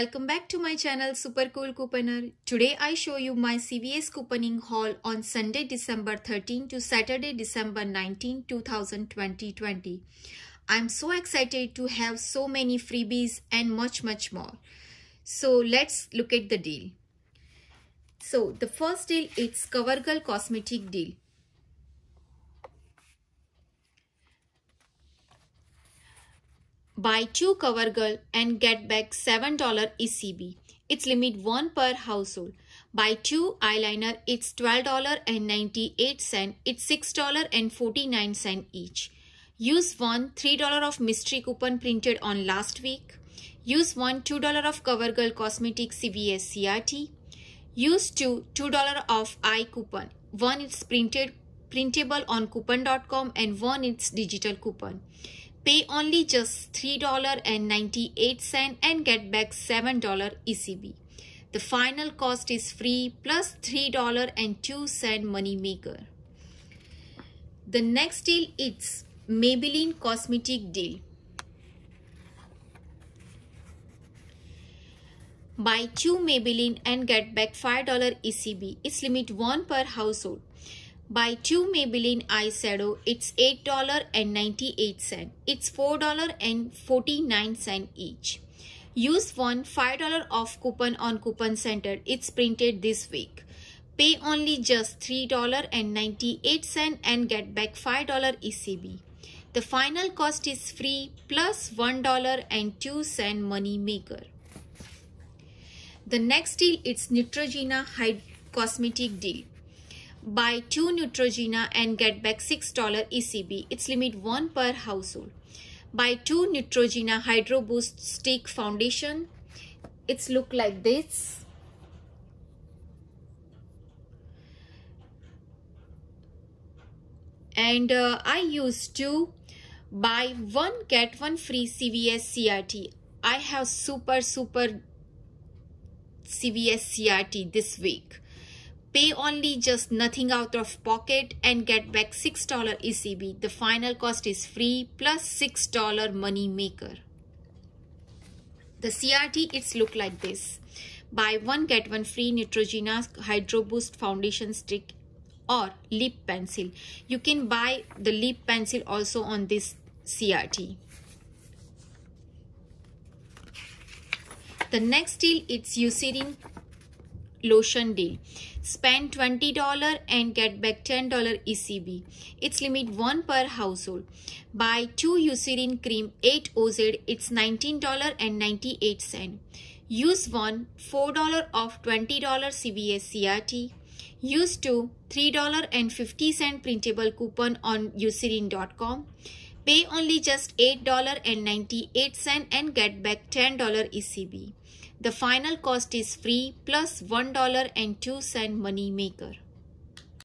welcome back to my channel Super Cool Couponer. Today I show you my CVS couponing haul on Sunday December 13 to Saturday December 19 2020. I'm so excited to have so many freebies and much much more. So let's look at the deal. So the first deal it's CoverGirl cosmetic deal. buy 2 cover girl and get back $7 ECB. It's limit 1 per household. Buy 2 eyeliner, it's $12.98, it's $6.49 each. Use one $3 of mystery coupon printed on last week. Use one $2 of CoverGirl Cosmetic CVS CRT. Use two $2 of eye coupon. One is printed printable on coupon.com and one it's digital coupon pay only just $3.98 and get back $7 ECB. The final cost is free plus $3.02 money maker. The next deal is Maybelline Cosmetic Deal. Buy 2 Maybelline and get back $5 ECB. Its limit 1 per household. Buy two Maybelline eyeshadow. It's $8.98. It's $4.49 each. Use one $5 off coupon on Coupon Center. It's printed this week. Pay only just $3.98 and get back $5 ECB. The final cost is free plus $1.02 money maker. The next deal it's Neutrogena Hyd Cosmetic deal buy 2 Neutrogena and get back $6 ECB. Its limit 1 per household. Buy 2 Neutrogena Hydro Boost Stick Foundation. It's look like this. And uh, I used to buy one get one free CVS CRT. I have super super CVS CRT this week. Pay only just nothing out of pocket and get back $6 ECB. The final cost is free plus $6 money maker. The CRT, it's look like this. Buy one, get one free Neutrogena Hydro Boost Foundation Stick or lip pencil. You can buy the lip pencil also on this CRT. The next deal, it's Eucerin lotion deal. Spend $20 and get back $10 ECB. Its limit 1 per household. Buy 2 Eucerin cream 8 OZ. It's $19.98. Use 1 $4 off $20 CVS CRT. Use 2 $3.50 printable coupon on Eucerin.com. Pay only just $8.98 and get back $10 ECB. The final cost is free plus $1.02 money maker.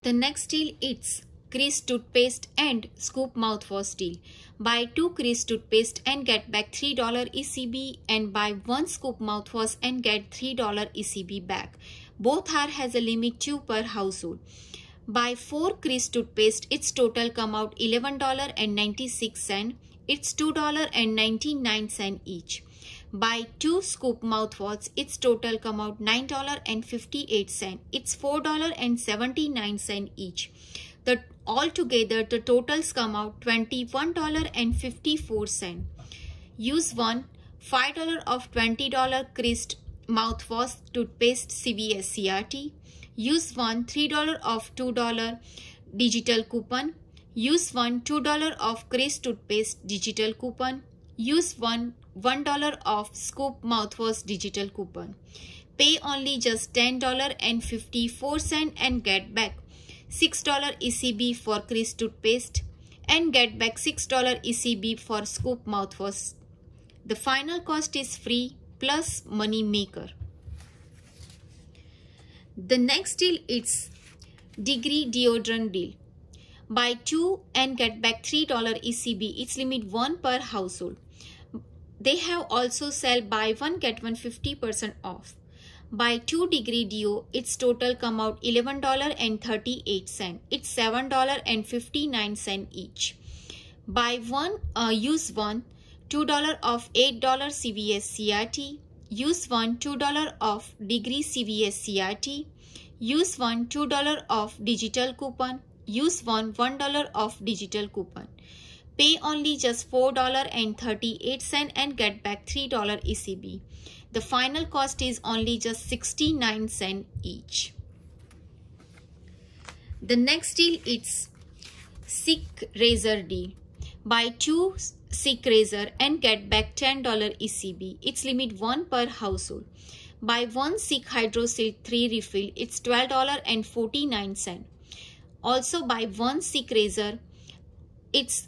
The next deal it's Crease toothpaste and scoop mouthwash deal. Buy 2 Crease toothpaste and get back $3 ECB and buy 1 scoop mouthwash and get $3 ECB back. Both are has a limit 2 per household. Buy 4 Crease toothpaste, its total come out $11.96. It's $2.99 each buy two scoop mouthwash, its total come out $9.58. It's $4.79 each. The altogether the totals come out $21.54. Use one $5 of $20 Crest mouthwash toothpaste CVS CRT. Use one $3 of $2 digital coupon. Use one $2 of Crest toothpaste digital coupon. Use one $1 off Scoop mouthwash digital coupon. Pay only just $10.54 and get back $6 ECB for Crease toothpaste and get back $6 ECB for Scoop mouthwash. The final cost is free plus money maker. The next deal is degree deodorant deal. Buy 2 and get back $3 ECB. Its limit 1 per household. They have also sell buy one get one 50% off. Buy 2 degree duo its total come out $11.38. It's $7.59 each. Buy one, uh, use one, $2 off $8 CVS CRT. Use one, $2 off degree CVS CRT. Use one, $2 off digital coupon. Use one, $1 off digital coupon. Pay only just $4.38 and get back $3 ECB. The final cost is only just 69 cents each. The next deal is Sikh Razor D. Buy two Sick Razor and get back $10 ECB. Its limit 1 per household. Buy one Sick Hydro 3 refill. It's $12.49. Also buy one Sick Razor. It's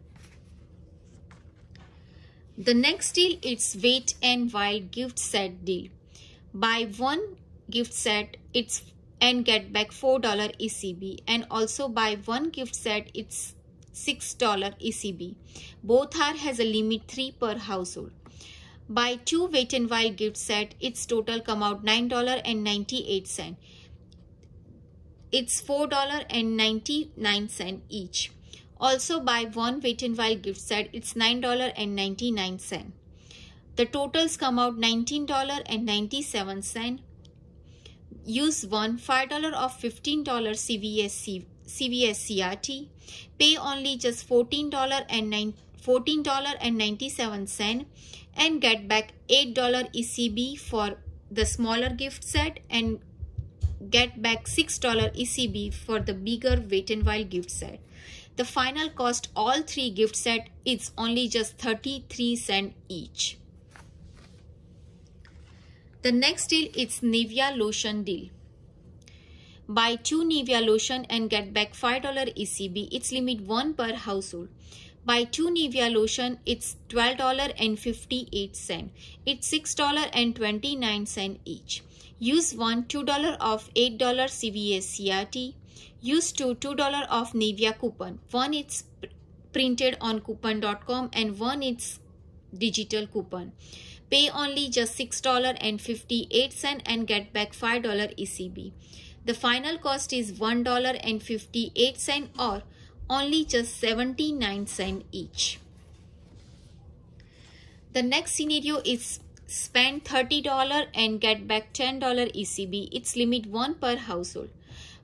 The next deal is Wait and Wild gift set deal. Buy one gift set it's and get back $4 ECB and also buy one gift set it's $6 ECB. Both are has a limit 3 per household. Buy two Wait and Wild gift set its total come out $9.98. It's $4.99 each. Also buy one Wait and While gift set. It's $9.99. The totals come out $19.97. Use one $5 off $15 CVS, CVS CRT. Pay only just $14.97 dollars 97 and get back $8 ECB for the smaller gift set and get back $6 ECB for the bigger Wait and While gift set. The final cost all three gift set is only just 33 cent each. The next deal is Nivea lotion deal. Buy 2 Nivea lotion and get back $5 ECB. Its limit 1 per household. Buy 2 Nivea lotion, it's $12.58. It's $6.29 each. Use one $2 of $8 CVS CRT use to $2 off Nivea coupon. One it's printed on coupon.com and one it's digital coupon. Pay only just $6.58 and get back $5 ECB. The final cost is $1.58 or only just 79 cents each. The next scenario is spend $30 and get back $10 ECB. Its limit 1 per household.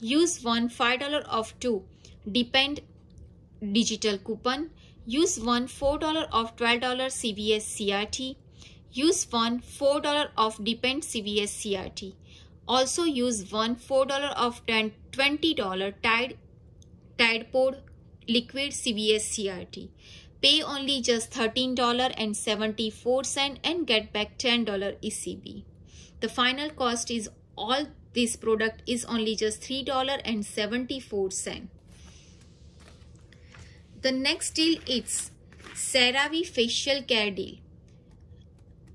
use one $5 off two depend digital coupon use one $4 off $12 CVS CRT use one $4 off depend CVS CRT also use one $4 off $20 Tide Tide Pod liquid CVS CRT pay only just $13.74 and get back $10 ECB the final cost is all this product is only just $3.74. The next deal is CeraVe facial care deal.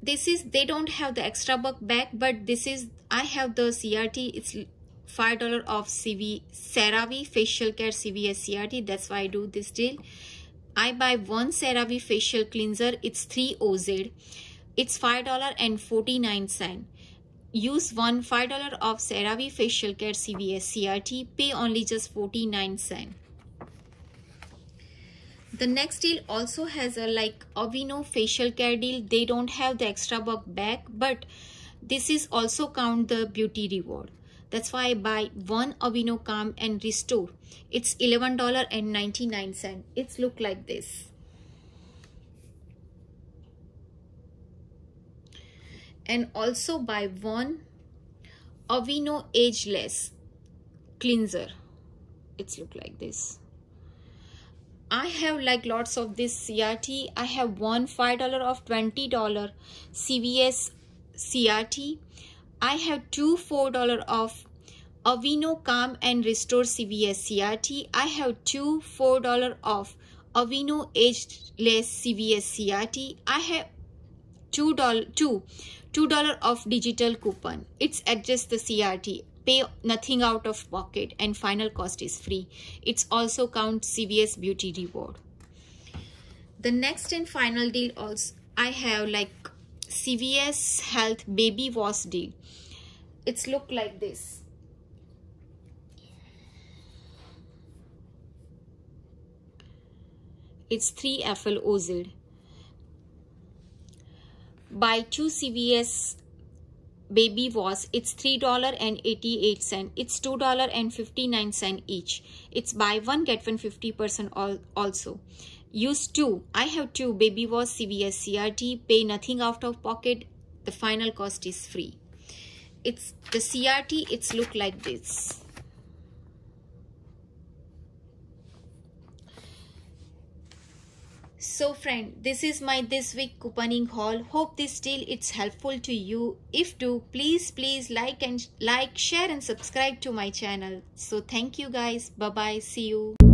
This is, they don't have the extra buck back, but this is, I have the CRT. It's $5 off CV, CeraVe facial care CVS CRT. That's why I do this deal. I buy one CeraVe facial cleanser. It's 3 OZ. It's $5.49. Use one $5 off CeraVe Facial Care CVS CRT. Pay only just 49 cents. The next deal also has a like Avino Facial Care deal. They don't have the extra buck back, but this is also count the beauty reward. That's why I buy one Avino Calm and Restore. It's $11.99. It's look like this. and also by one Avino Ageless Cleanser. It's look like this. I have like lots of this CRT. I have one $5 of $20 CVS CRT. I have two $4 of Avino Calm and Restore CVS CRT. I have two $4 of Aveeno Ageless CVS CRT. I have $2, two, $2 of digital coupon. It's adjust the CRT pay nothing out of pocket and final cost is free. It's also count CVS beauty reward. The next and final deal also I have like CVS health baby wash deal. It's look like this. It's 3 FL OZ. Buy 2 CVS baby was it's $3.88 it's $2.59 each it's buy one get one 50% all, also use two i have two baby was cvs crt pay nothing out of pocket the final cost is free it's the crt it's look like this so friend this is my this week couponing haul hope this deal it's helpful to you if do please please like and like share and subscribe to my channel so thank you guys bye bye see you